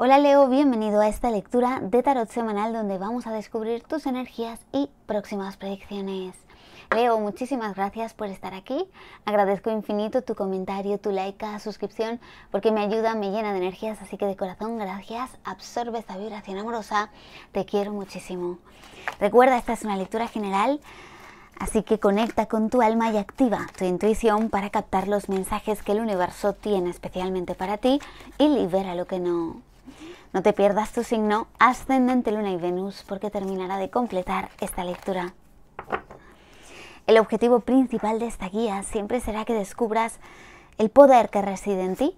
Hola Leo, bienvenido a esta lectura de tarot semanal donde vamos a descubrir tus energías y próximas predicciones. Leo, muchísimas gracias por estar aquí. Agradezco infinito tu comentario, tu like, tu suscripción, porque me ayuda, me llena de energías, así que de corazón gracias. Absorbe esta vibración amorosa. Te quiero muchísimo. Recuerda, esta es una lectura general. Así que conecta con tu alma y activa tu intuición para captar los mensajes que el universo tiene especialmente para ti y libera lo que no. No te pierdas tu signo ascendente Luna y Venus porque terminará de completar esta lectura. El objetivo principal de esta guía siempre será que descubras el poder que reside en ti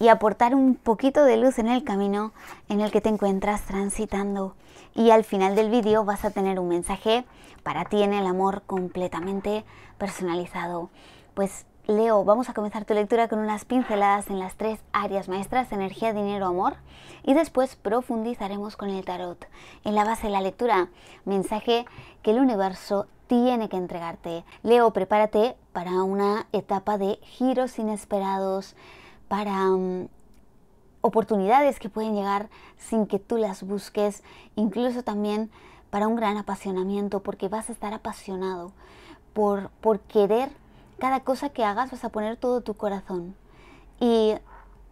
y aportar un poquito de luz en el camino en el que te encuentras transitando. Y al final del vídeo vas a tener un mensaje para ti en el amor completamente personalizado. Pues Leo, vamos a comenzar tu lectura con unas pinceladas en las tres áreas maestras, energía, dinero, amor, y después profundizaremos con el tarot. En la base de la lectura, mensaje que el universo tiene que entregarte. Leo, prepárate para una etapa de giros inesperados, para mm, oportunidades que pueden llegar sin que tú las busques, incluso también para un gran apasionamiento, porque vas a estar apasionado por, por querer cada cosa que hagas vas a poner todo tu corazón y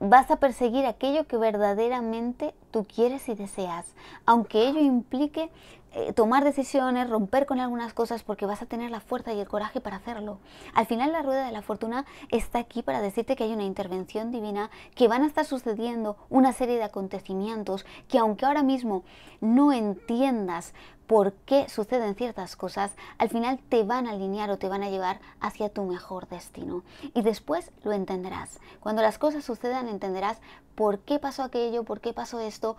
vas a perseguir aquello que verdaderamente tú quieres y deseas, aunque ello implique eh, tomar decisiones, romper con algunas cosas porque vas a tener la fuerza y el coraje para hacerlo. Al final la rueda de la fortuna está aquí para decirte que hay una intervención divina, que van a estar sucediendo una serie de acontecimientos que aunque ahora mismo no entiendas por qué suceden ciertas cosas, al final te van a alinear o te van a llevar hacia tu mejor destino. Y después lo entenderás. Cuando las cosas sucedan entenderás por qué pasó aquello, por qué pasó esto,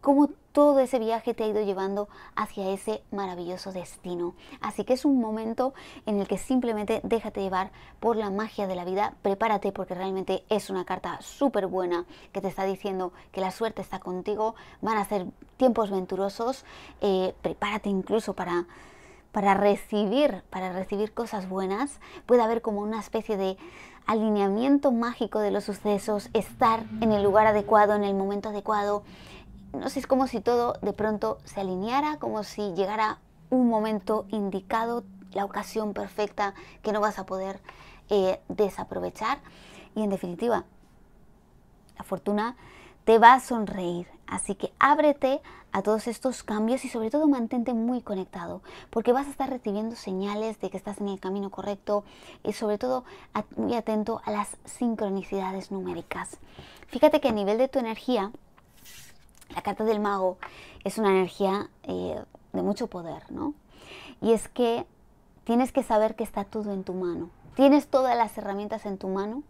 cómo todo ese viaje te ha ido llevando hacia ese maravilloso destino. Así que es un momento en el que simplemente déjate llevar por la magia de la vida, prepárate porque realmente es una carta súper buena que te está diciendo que la suerte está contigo, van a ser tiempos venturosos, eh, prepárate incluso para para recibir, para recibir cosas buenas, puede haber como una especie de alineamiento mágico de los sucesos, estar en el lugar adecuado, en el momento adecuado, no sé, es como si todo de pronto se alineara, como si llegara un momento indicado, la ocasión perfecta que no vas a poder eh, desaprovechar. Y en definitiva, la fortuna te va a sonreír. Así que ábrete a todos estos cambios y sobre todo mantente muy conectado, porque vas a estar recibiendo señales de que estás en el camino correcto y sobre todo muy atento a las sincronicidades numéricas. Fíjate que a nivel de tu energía, la carta del mago es una energía eh, de mucho poder, ¿no? Y es que tienes que saber que está todo en tu mano. Tienes todas las herramientas en tu mano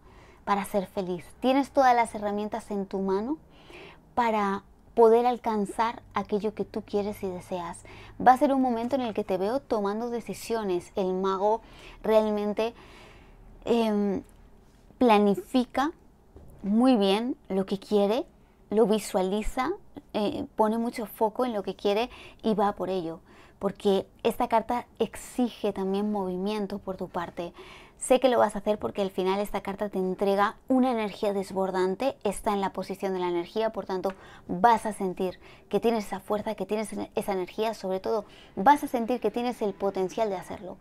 para ser feliz. Tienes todas las herramientas en tu mano para poder alcanzar aquello que tú quieres y deseas. Va a ser un momento en el que te veo tomando decisiones. El mago realmente em, planifica muy bien lo que quiere, lo visualiza eh, pone mucho foco en lo que quiere y va por ello, porque esta carta exige también movimiento por tu parte. Sé que lo vas a hacer porque al final esta carta te entrega una energía desbordante, está en la posición de la energía, por tanto vas a sentir que tienes esa fuerza, que tienes esa energía, sobre todo vas a sentir que tienes el potencial de hacerlo.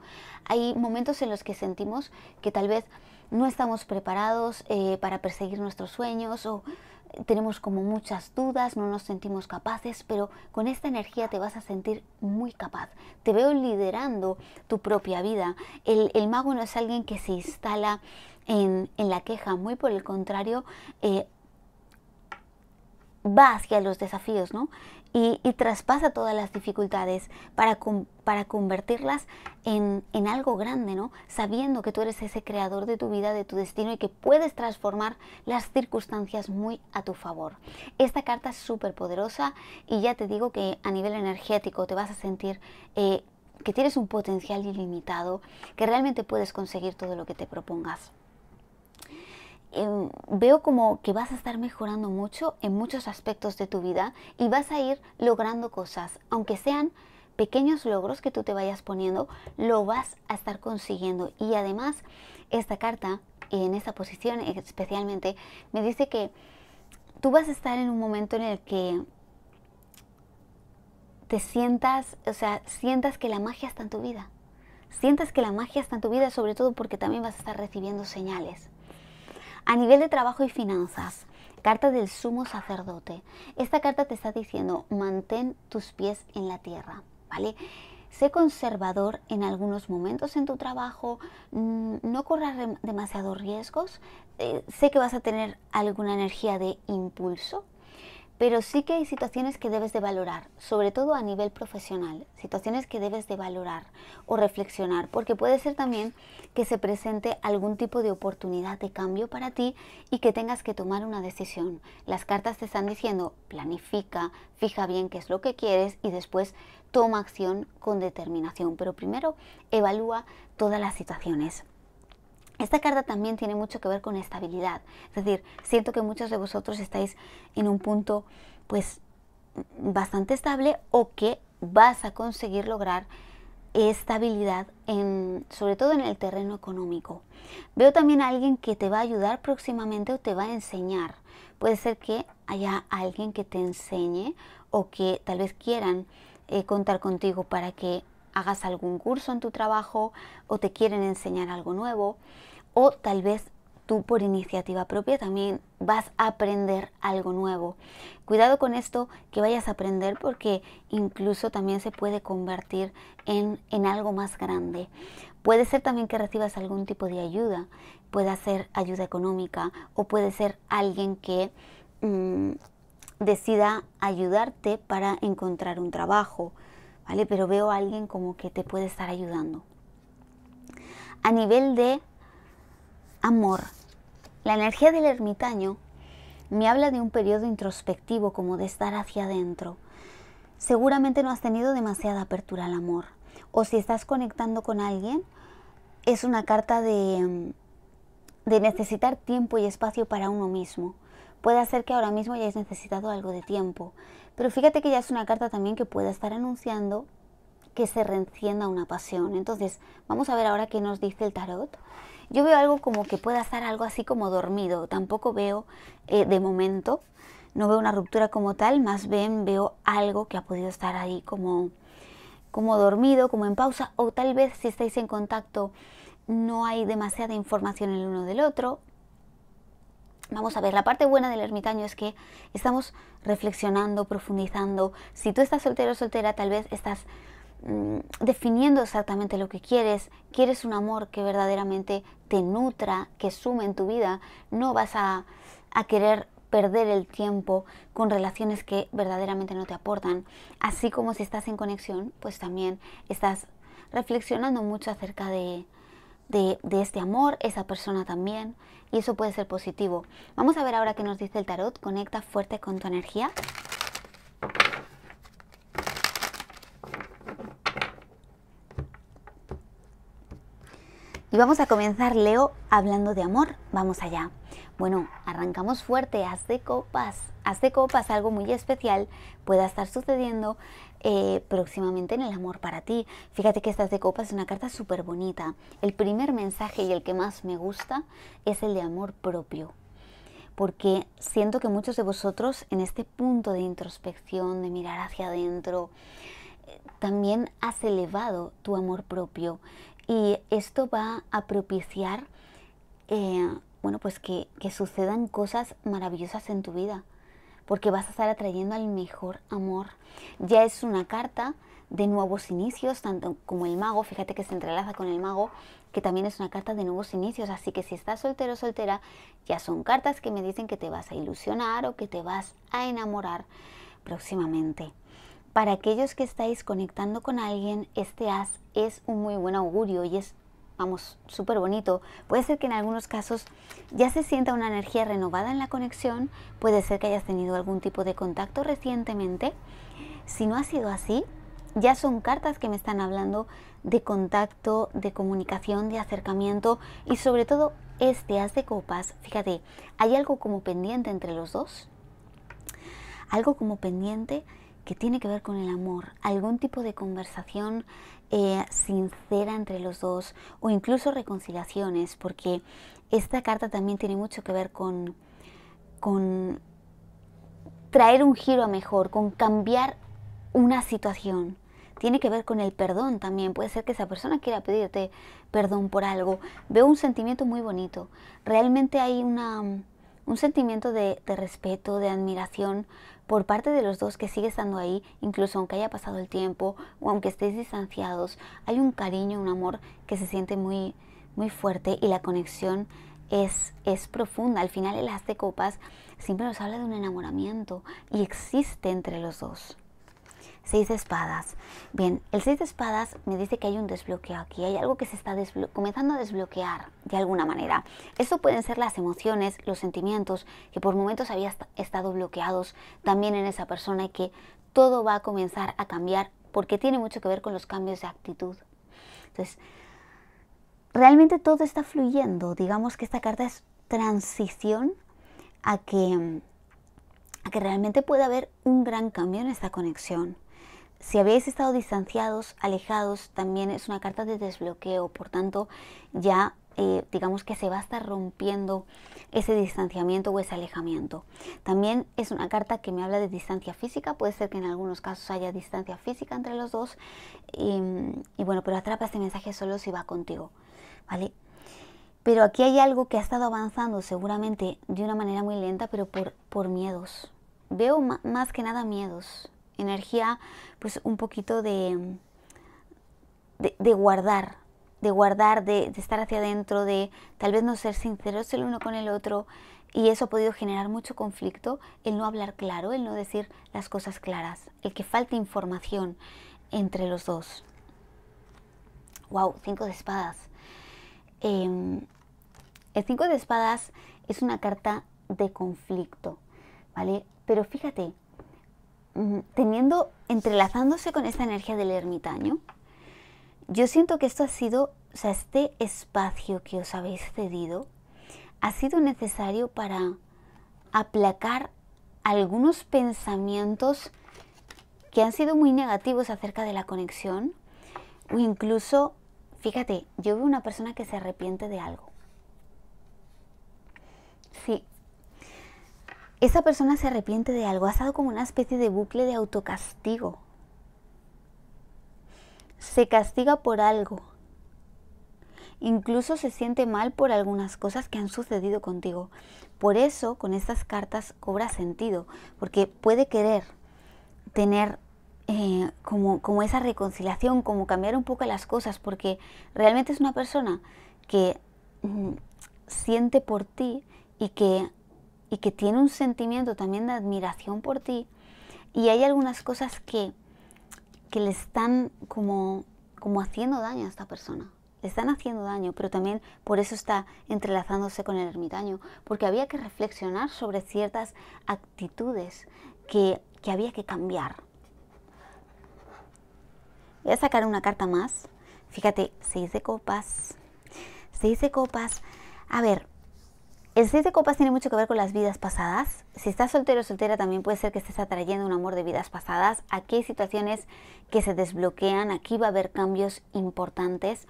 Hay momentos en los que sentimos que tal vez no estamos preparados eh, para perseguir nuestros sueños o tenemos como muchas dudas, no nos sentimos capaces, pero con esta energía te vas a sentir muy capaz. Te veo liderando tu propia vida. El, mago no es alguien que se instala en, la queja, muy por el contrario, eh, va hacia los desafíos, ¿no? y, traspasa todas las dificultades para, para convertirlas en, en, algo grande, ¿no? Sabiendo que tú eres ese creador de tu vida, de tu destino y que puedes transformar las circunstancias muy a tu favor. Esta carta es súper poderosa y ya te digo que a nivel energético te vas a sentir... Eh, que tienes un potencial ilimitado, que realmente puedes conseguir todo lo que te propongas veo como que vas a estar mejorando mucho en muchos aspectos de tu vida y vas a ir logrando cosas, aunque sean pequeños logros que tú te vayas poniendo, lo vas a estar consiguiendo. Y además, esta carta, en esta posición especialmente, me dice que tú vas a estar en un momento en el que te sientas, o sea, sientas que la magia está en tu vida. Sientas que la magia está en tu vida, sobre todo porque también vas a estar recibiendo señales. A nivel de trabajo y finanzas, carta del sumo sacerdote. Esta carta te está diciendo, mantén tus pies en la tierra, ¿vale? Sé conservador en algunos momentos en tu trabajo, mm, no corras demasiados riesgos, eh, sé que vas a tener alguna energía de impulso, pero sí que hay situaciones que debes de valorar, sobre todo a nivel profesional, situaciones que debes de valorar o reflexionar, porque puede ser también que se presente algún tipo de oportunidad de cambio para ti y que tengas que tomar una decisión. Las cartas te están diciendo, planifica, fija bien qué es lo que quieres y después toma acción con determinación, pero primero evalúa todas las situaciones. Esta carta también tiene mucho que ver con estabilidad, es decir, siento que muchos de vosotros estáis en un punto pues bastante estable o que vas a conseguir lograr estabilidad en, sobre todo en el terreno económico. Veo también a alguien que te va a ayudar próximamente o te va a enseñar. Puede ser que haya alguien que te enseñe o que tal vez quieran eh, contar contigo para que hagas algún curso en tu trabajo o te quieren enseñar algo nuevo o tal vez tú por iniciativa propia también vas a aprender algo nuevo. Cuidado con esto que vayas a aprender porque incluso también se puede convertir en, en algo más grande. Puede ser también que recibas algún tipo de ayuda, puede ser ayuda económica o puede ser alguien que mm, decida ayudarte para encontrar un trabajo ¿vale? Pero veo a alguien como que te puede estar ayudando. A nivel de amor, la energía del ermitaño me habla de un periodo introspectivo, como de estar hacia adentro. Seguramente no has tenido demasiada apertura al amor. O si estás conectando con alguien, es una carta de, mm, de necesitar tiempo y espacio para uno mismo. Puede ser que ahora mismo hayáis necesitado algo de tiempo, pero fíjate que ya es una carta también que puede estar anunciando que se reencienda una pasión. Entonces, vamos a ver ahora qué nos dice el tarot. Yo veo algo como que pueda estar algo así como dormido. Tampoco veo eh, de momento, no veo una ruptura como tal, más bien veo algo que ha podido estar ahí como, como dormido, como en pausa, o tal vez si estáis en contacto no hay demasiada información el uno del otro, Vamos a ver, la parte buena del ermitaño es que estamos reflexionando, profundizando. Si tú estás soltero o soltera, tal vez estás mm, definiendo exactamente lo que quieres. Quieres un amor que verdaderamente te nutra, que sume en tu vida. No vas a, a querer perder el tiempo con relaciones que verdaderamente no te aportan. Así como si estás en conexión, pues también estás reflexionando mucho acerca de, de, este amor, esa persona también, y eso puede ser positivo. Vamos a ver ahora qué nos dice el tarot. Conecta fuerte con tu energía. Y vamos a comenzar, Leo, hablando de amor. Vamos allá. Bueno, arrancamos fuerte, haz de copas, haz de copas, algo muy especial pueda estar sucediendo eh, próximamente en el amor para ti. Fíjate que estas de copas es una carta súper bonita. El primer mensaje y el que más me gusta es el de amor propio porque siento que muchos de vosotros en este punto de introspección, de mirar hacia adentro, eh, también has elevado tu amor propio y esto va a propiciar eh, bueno, pues que, sucedan cosas maravillosas en tu vida, porque vas a estar atrayendo al mejor amor. Ya es una carta de nuevos inicios, tanto como el mago, fíjate que se entrelaza con el mago, que también es una carta de nuevos inicios, así que si estás soltero o soltera, ya son cartas que me dicen que te vas a ilusionar o que te vas a enamorar próximamente. Para aquellos que estáis conectando con alguien, este as es un muy buen augurio y es vamos, súper bonito. Puede ser que en algunos casos ya se sienta una energía renovada en la conexión, puede ser que hayas tenido algún tipo de contacto recientemente. Si no ha sido así, ya son cartas que me están hablando de contacto, de comunicación, de acercamiento y sobre todo este haz de copas. Fíjate, hay algo como pendiente entre los dos. Algo como pendiente que tiene que ver con el amor, algún tipo de conversación eh, sincera entre los dos o incluso reconciliaciones, porque esta carta también tiene mucho que ver con, con traer un giro a mejor, con cambiar una situación. Tiene que ver con el perdón también. Puede ser que esa persona quiera pedirte perdón por algo. Veo un sentimiento muy bonito. Realmente hay una, un sentimiento de, de respeto, de admiración por parte de los dos que sigue estando ahí, incluso aunque haya pasado el tiempo o aunque estéis distanciados, hay un cariño, un amor que se siente muy, muy fuerte y la conexión es, es profunda. Al final el As de Copas siempre nos habla de un enamoramiento y existe entre los dos. Seis de espadas. Bien, el seis de espadas me dice que hay un desbloqueo aquí, hay algo que se está comenzando a desbloquear de alguna manera. eso pueden ser las emociones, los sentimientos que por momentos habían estado bloqueados también en esa persona y que todo va a comenzar a cambiar porque tiene mucho que ver con los cambios de actitud. Entonces, realmente todo está fluyendo. Digamos que esta carta es transición a que, a que realmente puede haber un gran cambio en esta conexión. Si habéis estado distanciados, alejados, también es una carta de desbloqueo, por tanto ya eh, digamos que se va a estar rompiendo ese distanciamiento o ese alejamiento. También es una carta que me habla de distancia física, puede ser que en algunos casos haya distancia física entre los dos y, bueno, pero atrapa este mensaje solo si va contigo, ¿vale? Pero aquí hay algo que ha estado avanzando seguramente de una manera muy lenta, pero por, por miedos. Veo más que nada miedos, energía pues un poquito de, de, guardar, de guardar, de, estar hacia adentro, de tal vez no ser sinceros el uno con el otro. Y eso ha podido generar mucho conflicto, el no hablar claro, el no decir las cosas claras, el que falte información entre los dos. ¡Wow! Cinco de espadas. Em, el cinco de espadas es una carta de conflicto, ¿vale? Pero fíjate, teniendo, entrelazándose con esta energía del ermitaño, yo siento que esto ha sido, o sea, este espacio que os habéis cedido ha sido necesario para aplacar algunos pensamientos que han sido muy negativos acerca de la conexión o incluso, fíjate, yo veo una persona que se arrepiente de algo. Sí, esa persona se arrepiente de algo, ha estado como una especie de bucle de autocastigo. Se castiga por algo. Incluso se siente mal por algunas cosas que han sucedido contigo. Por eso con estas cartas cobra sentido, porque puede querer tener eh, como, como esa reconciliación, como cambiar un poco las cosas, porque realmente es una persona que mm, siente por ti y que y que tiene un sentimiento también de admiración por ti. Y hay algunas cosas que, que le están como, como haciendo daño a esta persona. Le están haciendo daño, pero también por eso está entrelazándose con el ermitaño, porque había que reflexionar sobre ciertas actitudes que, que había que cambiar. Voy a sacar una carta más. Fíjate, seis de copas. Seis de copas. A ver, el 6 de copas tiene mucho que ver con las vidas pasadas. Si estás soltero o soltera también puede ser que estés atrayendo un amor de vidas pasadas. Aquí hay situaciones que se desbloquean, aquí va a haber cambios importantes.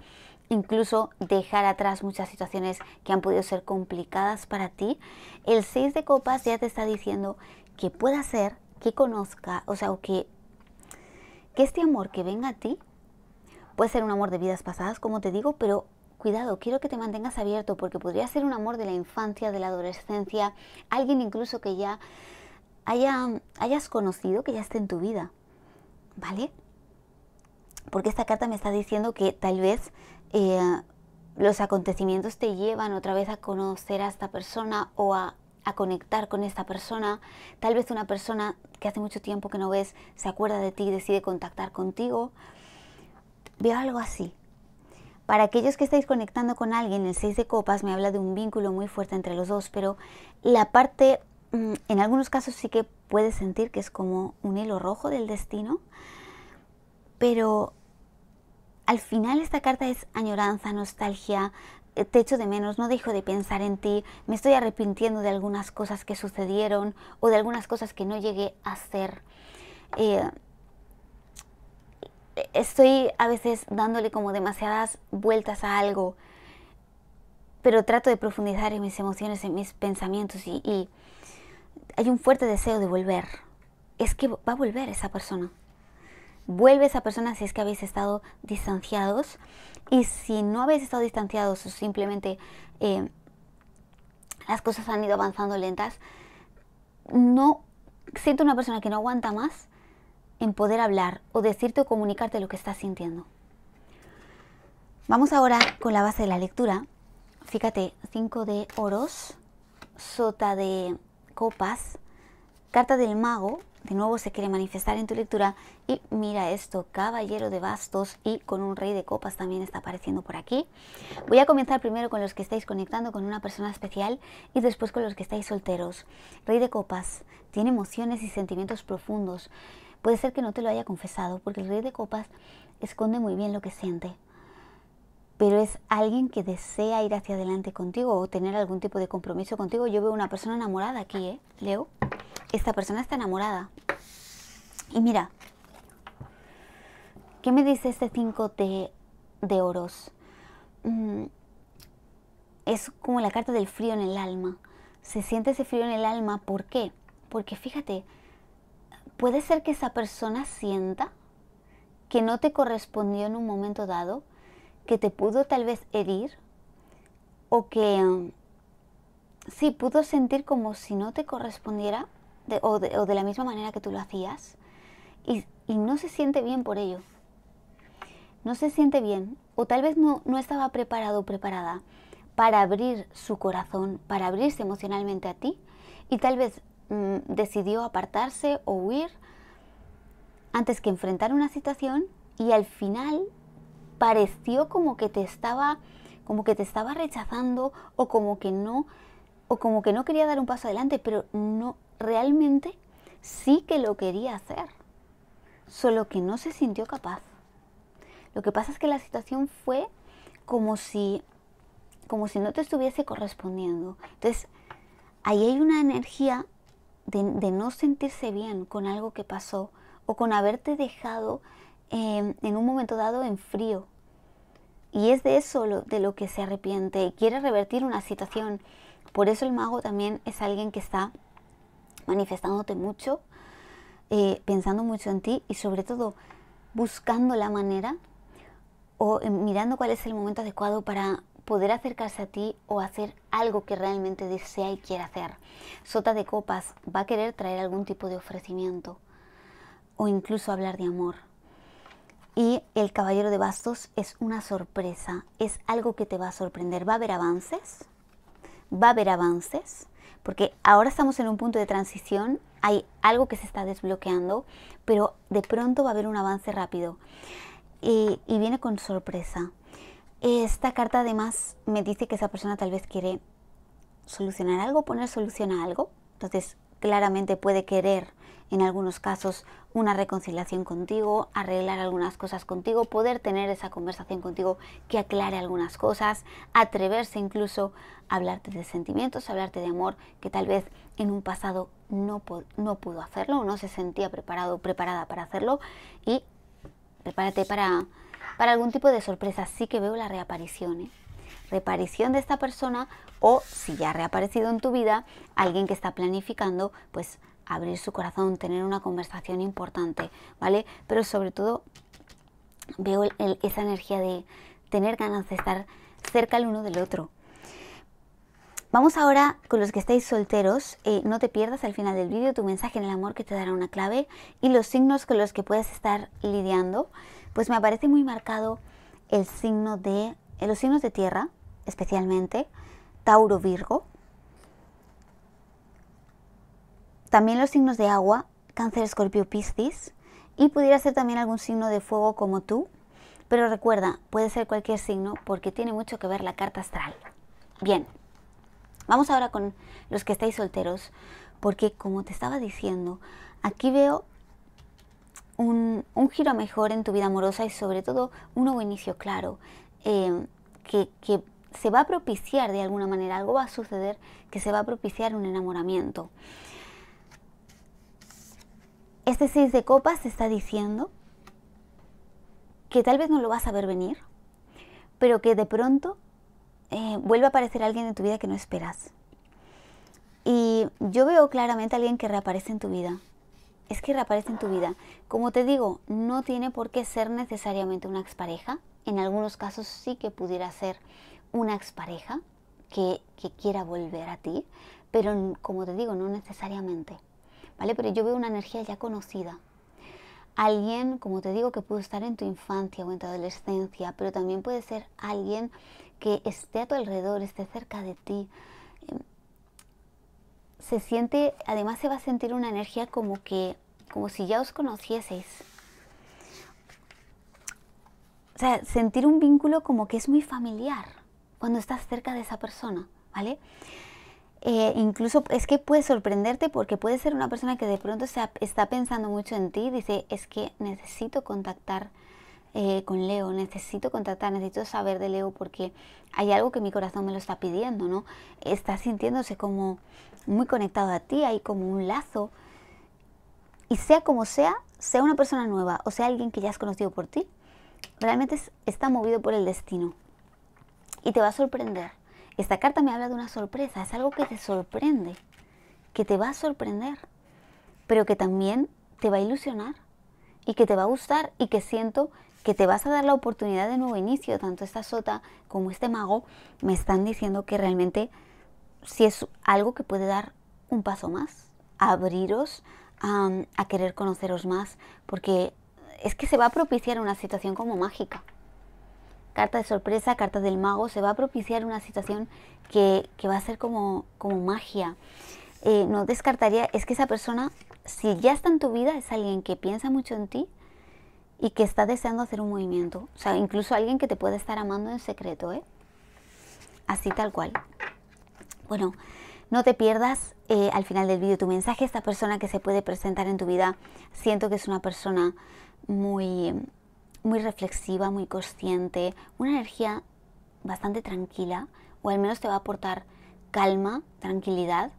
Incluso dejar atrás muchas situaciones que han podido ser complicadas para ti. El 6 de copas ya te está diciendo que pueda ser, que conozca, o sea, que, que este amor que venga a ti puede ser un amor de vidas pasadas, como te digo, pero cuidado, quiero que te mantengas abierto porque podría ser un amor de la infancia, de la adolescencia, alguien incluso que ya haya, hayas conocido, que ya esté en tu vida, ¿vale? Porque esta carta me está diciendo que tal vez eh, los acontecimientos te llevan otra vez a conocer a esta persona o a, a conectar con esta persona. Tal vez una persona que hace mucho tiempo que no ves se acuerda de ti y decide contactar contigo. Veo algo así, para aquellos que estáis conectando con alguien, el 6 de copas me habla de un vínculo muy fuerte entre los dos, pero la parte, mm, en algunos casos sí que puedes sentir que es como un hilo rojo del destino, pero al final esta carta es añoranza, nostalgia, eh, te echo de menos, no dejo de pensar en ti, me estoy arrepintiendo de algunas cosas que sucedieron o de algunas cosas que no llegué a hacer. Eh, estoy a veces dándole como demasiadas vueltas a algo, pero trato de profundizar en mis emociones, en mis pensamientos y, hay un fuerte deseo de volver. Es que va a volver esa persona. Vuelve esa persona si es que habéis estado distanciados y si no habéis estado distanciados o simplemente eh, las cosas han ido avanzando lentas, no siento una persona que no aguanta más en poder hablar o decirte o comunicarte lo que estás sintiendo. Vamos ahora con la base de la lectura. Fíjate, 5 de oros, sota de copas, carta del mago, de nuevo se quiere manifestar en tu lectura y mira esto, caballero de bastos y con un rey de copas también está apareciendo por aquí. Voy a comenzar primero con los que estáis conectando con una persona especial y después con los que estáis solteros. Rey de copas, tiene emociones y sentimientos profundos. Puede ser que no te lo haya confesado, porque el rey de copas esconde muy bien lo que siente. Pero es alguien que desea ir hacia adelante contigo o tener algún tipo de compromiso contigo. Yo veo una persona enamorada aquí, ¿eh? Leo. Esta persona está enamorada. Y mira, ¿Qué me dice este 5 de, de, oros? Mm, es como la carta del frío en el alma. Se siente ese frío en el alma. ¿Por qué? Porque fíjate, puede ser que esa persona sienta que no te correspondió en un momento dado, que te pudo tal vez herir o que um, sí pudo sentir como si no te correspondiera o, de, la misma manera que tú lo hacías y, no se siente bien por ello. No se siente bien o tal vez no, no estaba preparado o preparada para abrir su corazón, para abrirse emocionalmente a ti y tal vez Mm, decidió apartarse o huir antes que enfrentar una situación y al final pareció como que te estaba como que te estaba rechazando o como que no o como que no quería dar un paso adelante, pero no realmente sí que lo quería hacer. Solo que no se sintió capaz. Lo que pasa es que la situación fue como si como si no te estuviese correspondiendo. Entonces, ahí hay una energía de, no sentirse bien con algo que pasó o con haberte dejado em, en un momento dado en frío. Y es de eso de lo que se arrepiente, quiere revertir una situación. Por eso el mago también es alguien que está manifestándote mucho, eh, pensando mucho en ti y sobre todo buscando la manera o em, mirando cuál es el momento adecuado para, poder acercarse a ti o hacer algo que realmente desea y quiere hacer. Sota de copas va a querer traer algún tipo de ofrecimiento o incluso hablar de amor. Y el caballero de bastos es una sorpresa, es algo que te va a sorprender. Va a haber avances, va a haber avances, porque ahora estamos en un punto de transición, hay algo que se está desbloqueando, pero de pronto va a haber un avance rápido. y viene con sorpresa. Esta carta además me dice que esa persona tal vez quiere solucionar algo, poner solución a algo. Entonces, claramente puede querer en algunos casos una reconciliación contigo, arreglar algunas cosas contigo, poder tener esa conversación contigo que aclare algunas cosas, atreverse incluso a hablarte de sentimientos, hablarte de amor que tal vez en un pasado no, no pudo hacerlo, no se sentía preparado, preparada para hacerlo y prepárate para para algún tipo de sorpresa. Sí que veo la reaparición. ¿eh? Reaparición de esta persona o si ya ha reaparecido en tu vida, alguien que está planificando, pues abrir su corazón, tener una conversación importante, ¿vale? Pero sobre todo veo esa energía de tener ganas de estar cerca el uno del otro. Vamos ahora con los que estáis solteros. Eh, no te pierdas al final del vídeo tu mensaje en el amor que te dará una clave y los signos con los que puedes estar lidiando pues me aparece muy marcado el signo de, eh, los signos de tierra, especialmente, Tauro Virgo. También los signos de agua, Cáncer Escorpio Piscis. Y pudiera ser también algún signo de fuego como tú. Pero recuerda, puede ser cualquier signo porque tiene mucho que ver la carta astral. Bien, vamos ahora con los que estáis solteros. Porque como te estaba diciendo, aquí veo un, giro mejor en tu vida amorosa y sobre todo un nuevo inicio claro, eh, que, se va a propiciar de alguna manera, algo va a suceder que se va a propiciar un enamoramiento. Este 6 de copas te está diciendo que tal vez no lo vas a ver venir, pero que de pronto eh, vuelve a aparecer alguien en tu vida que no esperas. Y yo veo claramente a alguien que reaparece en tu vida, es que reaparece en tu vida. Como te digo, no tiene por qué ser necesariamente una expareja. En algunos casos sí que pudiera ser una expareja que, que quiera volver a ti, pero como te digo, no necesariamente. ¿Vale? Pero yo veo una energía ya conocida. Alguien, como te digo, que pudo estar en tu infancia o en tu adolescencia, pero también puede ser alguien que esté a tu alrededor, esté cerca de ti, se siente, además se va a sentir una energía como que, como si ya os conocieseis. O sea, sentir un vínculo como que es muy familiar cuando estás cerca de esa persona, ¿vale? Eh, incluso es que puede sorprenderte porque puede ser una persona que de pronto se está pensando mucho en ti, dice, es que necesito contactar eh, con Leo, necesito contratar, necesito saber de Leo porque hay algo que mi corazón me lo está pidiendo, ¿no? Está sintiéndose como muy conectado a ti, hay como un lazo. Y sea como sea, sea una persona nueva o sea alguien que ya has conocido por ti, realmente está movido por el destino y te va a sorprender. Esta carta me habla de una sorpresa, es algo que te sorprende, que te va a sorprender, pero que también te va a ilusionar y que te va a gustar y que siento que te vas a dar la oportunidad de nuevo inicio. Tanto esta sota como este mago me están diciendo que realmente si es algo que puede dar un paso más, abriros a, querer conoceros más, porque es que se va a propiciar una situación como mágica. Carta de sorpresa, carta del mago, se va a propiciar una situación que, va a ser como, como magia. Eh, no descartaría, es que esa persona, si ya está en tu vida, es alguien que piensa mucho en ti, y que está deseando hacer un movimiento. O sea, incluso alguien que te puede estar amando en secreto, ¿eh? Así tal cual. Bueno, no te pierdas eh, al final del vídeo tu mensaje. Esta persona que se puede presentar en tu vida, siento que es una persona muy, muy reflexiva, muy consciente, una energía bastante tranquila, o al menos te va a aportar calma, tranquilidad.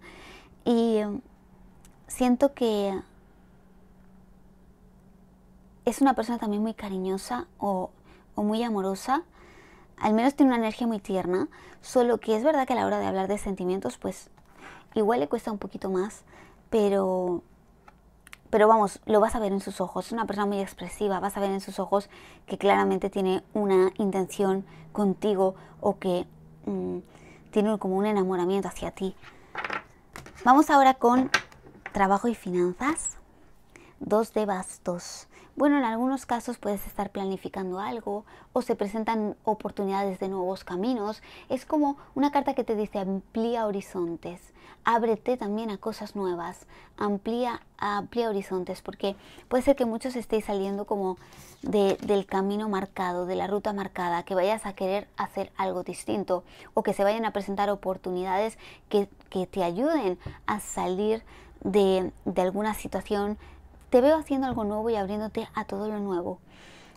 Y eh, siento que es una persona también muy cariñosa o, muy amorosa, al menos tiene una energía muy tierna, solo que es verdad que a la hora de hablar de sentimientos, pues igual le cuesta un poquito más, pero pero vamos, lo vas a ver en sus ojos. Es una persona muy expresiva, vas a ver en sus ojos que claramente tiene una intención contigo o que mm, tiene como un enamoramiento hacia ti. Vamos ahora con trabajo y finanzas. Dos de bastos bueno, en algunos casos puedes estar planificando algo o se presentan oportunidades de nuevos caminos. Es como una carta que te dice amplía horizontes, ábrete también a cosas nuevas, amplía, amplía horizontes, porque puede ser que muchos estéis saliendo como del camino marcado, de la ruta marcada, que vayas a querer hacer algo distinto o que se vayan a presentar oportunidades que, te ayuden a salir de, de alguna situación te veo haciendo algo nuevo y abriéndote a todo lo nuevo.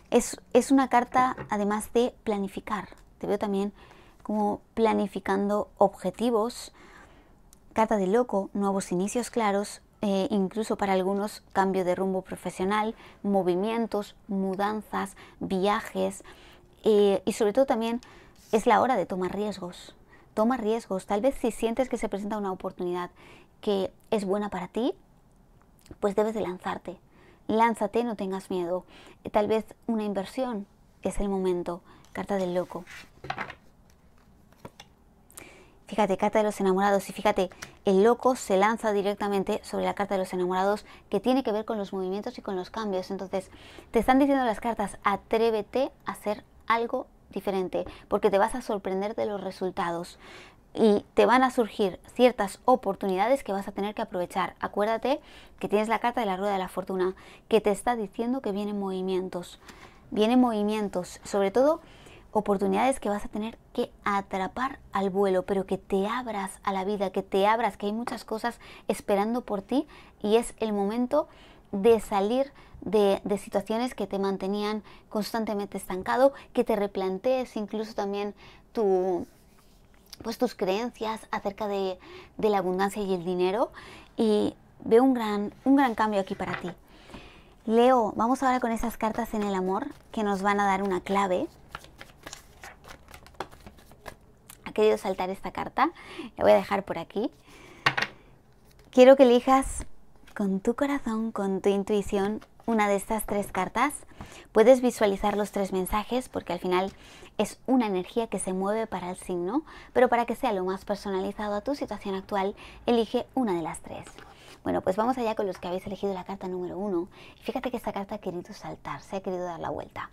Es, es una carta además de planificar. Te veo también como planificando objetivos. Carta de loco, nuevos inicios claros, eh, incluso para algunos cambio de rumbo profesional, movimientos, mudanzas, viajes eh, y sobre todo también es la hora de tomar riesgos. Toma riesgos, tal vez si sientes que se presenta una oportunidad que es buena para ti, pues debes de lanzarte. Lánzate, no tengas miedo. Eh, tal vez una inversión es el momento. Carta del loco. Fíjate, carta de los enamorados. Y fíjate, el loco se lanza directamente sobre la carta de los enamorados que tiene que ver con los movimientos y con los cambios. Entonces, te están diciendo las cartas, atrévete a hacer algo diferente, porque te vas a sorprender de los resultados y te van a surgir ciertas oportunidades que vas a tener que aprovechar. Acuérdate que tienes la carta de la rueda de la fortuna que te está diciendo que vienen movimientos, vienen movimientos, sobre todo oportunidades que vas a tener que atrapar al vuelo, pero que te abras a la vida, que te abras, que hay muchas cosas esperando por ti y es el momento de salir de, situaciones que te mantenían constantemente estancado, que te replantees incluso también tu, pues tus creencias acerca de, la abundancia y el dinero y veo un gran, un gran cambio aquí para ti. Leo, vamos ahora con esas cartas en el amor que nos van a dar una clave. Ha querido saltar esta carta, la voy a dejar por aquí. Quiero que elijas con tu corazón, con tu intuición, una de estas tres cartas. Puedes visualizar los tres mensajes porque al final es una energía que se mueve para el signo, pero para que sea lo más personalizado a tu situación actual, elige una de las tres. Bueno, pues vamos allá con los que habéis elegido la carta número uno. Fíjate que esta carta ha querido saltar, se ha querido dar la vuelta.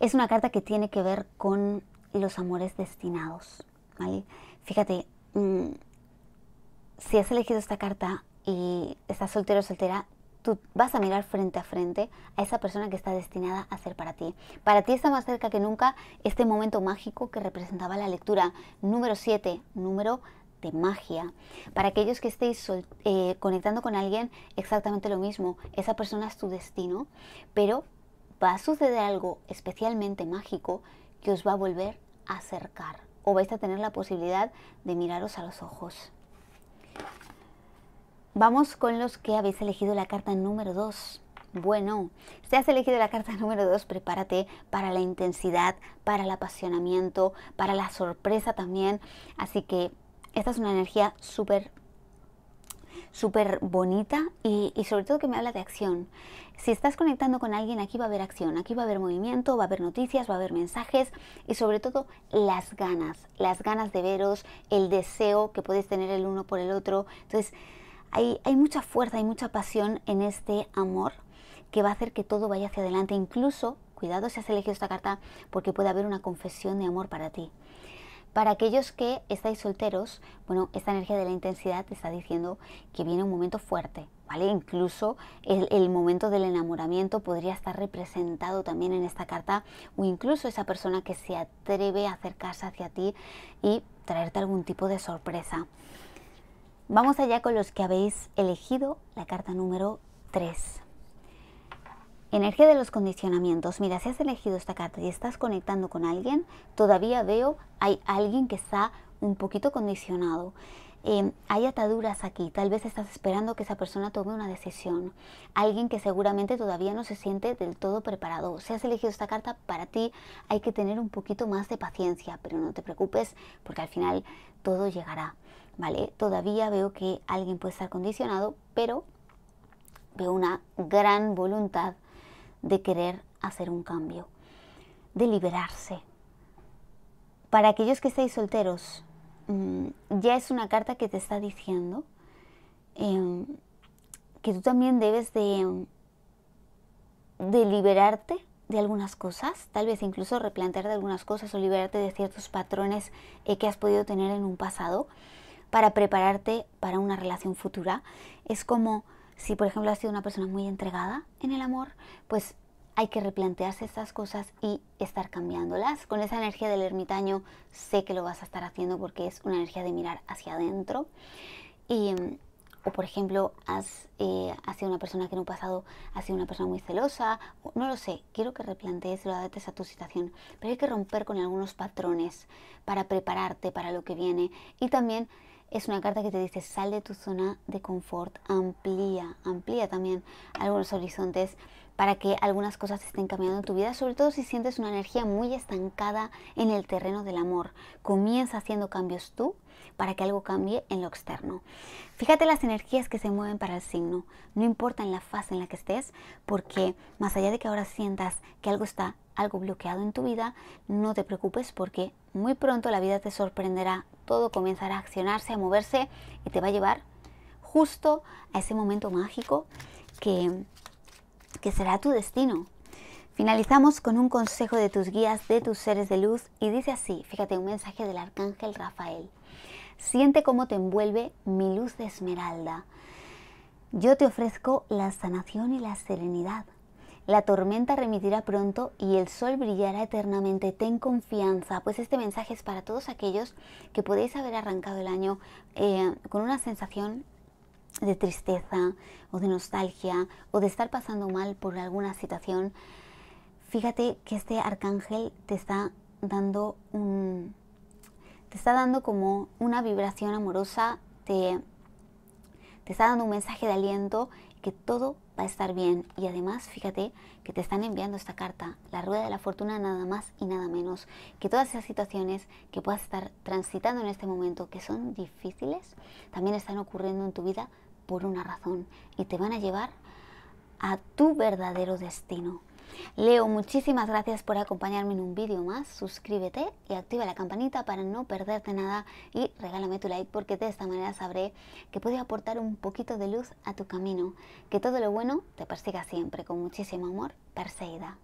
Es una carta que tiene que ver con los amores destinados, Fíjate, mm, si has elegido esta carta y estás soltero o soltera, tú vas a mirar frente a frente a esa persona que está destinada a ser para ti. Para ti está más cerca que nunca este momento mágico que representaba la lectura número 7, número de magia. Para aquellos que estéis eh, conectando con alguien, exactamente lo mismo. Esa persona es tu destino, pero va a suceder algo especialmente mágico que os va a volver a acercar o vais a tener la posibilidad de miraros a los ojos. Vamos con los que habéis elegido la carta número 2. Bueno, si has elegido la carta número 2, prepárate para la intensidad, para el apasionamiento, para la sorpresa también. Así que esta es una energía súper súper bonita y, sobre todo que me habla de acción. Si estás conectando con alguien, aquí va a haber acción, aquí va a haber movimiento, va a haber noticias, va a haber mensajes y sobre todo las ganas, las ganas de veros, el deseo que podéis tener el uno por el otro. Entonces, hay, mucha fuerza, y mucha pasión en este amor que va a hacer que todo vaya hacia adelante. Incluso, cuidado si has elegido esta carta, porque puede haber una confesión de amor para ti. Para aquellos que estáis solteros, bueno, esta energía de la intensidad te está diciendo que viene un momento fuerte, ¿vale? Incluso el, momento del enamoramiento podría estar representado también en esta carta o incluso esa persona que se atreve a acercarse hacia ti y traerte algún tipo de sorpresa. Vamos allá con los que habéis elegido la carta número 3. Energía de los condicionamientos. Mira, si has elegido esta carta y estás conectando con alguien, todavía veo hay alguien que está un poquito condicionado. Em, hay ataduras aquí, tal vez estás esperando que esa persona tome una decisión. Alguien que seguramente todavía no se siente del todo preparado. Si has elegido esta carta, para ti hay que tener un poquito más de paciencia, pero no te preocupes porque al final todo llegará. ¿vale? Todavía veo que alguien puede estar condicionado, pero veo una gran voluntad de querer hacer un cambio, de liberarse. Para aquellos que estáis solteros, mm, ya es una carta que te está diciendo em, que tú también debes de, de liberarte de algunas cosas, tal vez incluso replantear de algunas cosas o liberarte de ciertos patrones eh, que has podido tener en un pasado para prepararte para una relación futura. Es como si, por ejemplo, has sido una persona muy entregada en el amor, pues hay que replantearse estas cosas y estar cambiándolas. Con esa energía del ermitaño sé que lo vas a estar haciendo porque es una energía de mirar hacia adentro. Y, o por ejemplo, has, eh, sido una persona que en un pasado ha sido una persona muy celosa, no lo sé, quiero que replantees lo adaptes a tu situación, pero hay que romper con algunos patrones para prepararte para lo que viene y también es una carta que te dice sal de tu zona de confort, amplía, amplía también algunos horizontes para que algunas cosas estén cambiando en tu vida, sobre todo si sientes una energía muy estancada en el terreno del amor. Comienza haciendo cambios tú para que algo cambie en lo externo. Fíjate las energías que se mueven para el signo, no importa en la fase en la que estés, porque más allá de que ahora sientas que algo está algo bloqueado en tu vida, no te preocupes porque muy pronto la vida te sorprenderá, todo comenzará a accionarse, a moverse y te va a llevar justo a ese momento mágico que que será tu destino. Finalizamos con un consejo de tus guías, de tus seres de luz, y dice así, fíjate, un mensaje del arcángel Rafael. Siente cómo te envuelve mi luz de esmeralda. Yo te ofrezco la sanación y la serenidad. La tormenta remitirá pronto y el sol brillará eternamente. Ten confianza, pues este mensaje es para todos aquellos que podéis haber arrancado el año eh, con una sensación de tristeza o de nostalgia o de estar pasando mal por alguna situación, fíjate que este arcángel te está dando un, te está dando como una vibración amorosa, te, te está dando un mensaje de aliento que todo va a estar bien. Y además, fíjate que te están enviando esta carta, la rueda de la fortuna nada más y nada menos, que todas esas situaciones que puedas estar transitando en este momento, que son difíciles, también están ocurriendo en tu vida por una razón y te van a llevar a tu verdadero destino. Leo, muchísimas gracias por acompañarme en un vídeo más. Suscríbete y activa la campanita para no perderte nada y regálame tu like porque de esta manera sabré que puede aportar un poquito de luz a tu camino. Que todo lo bueno te persiga siempre con muchísimo amor, Perseida.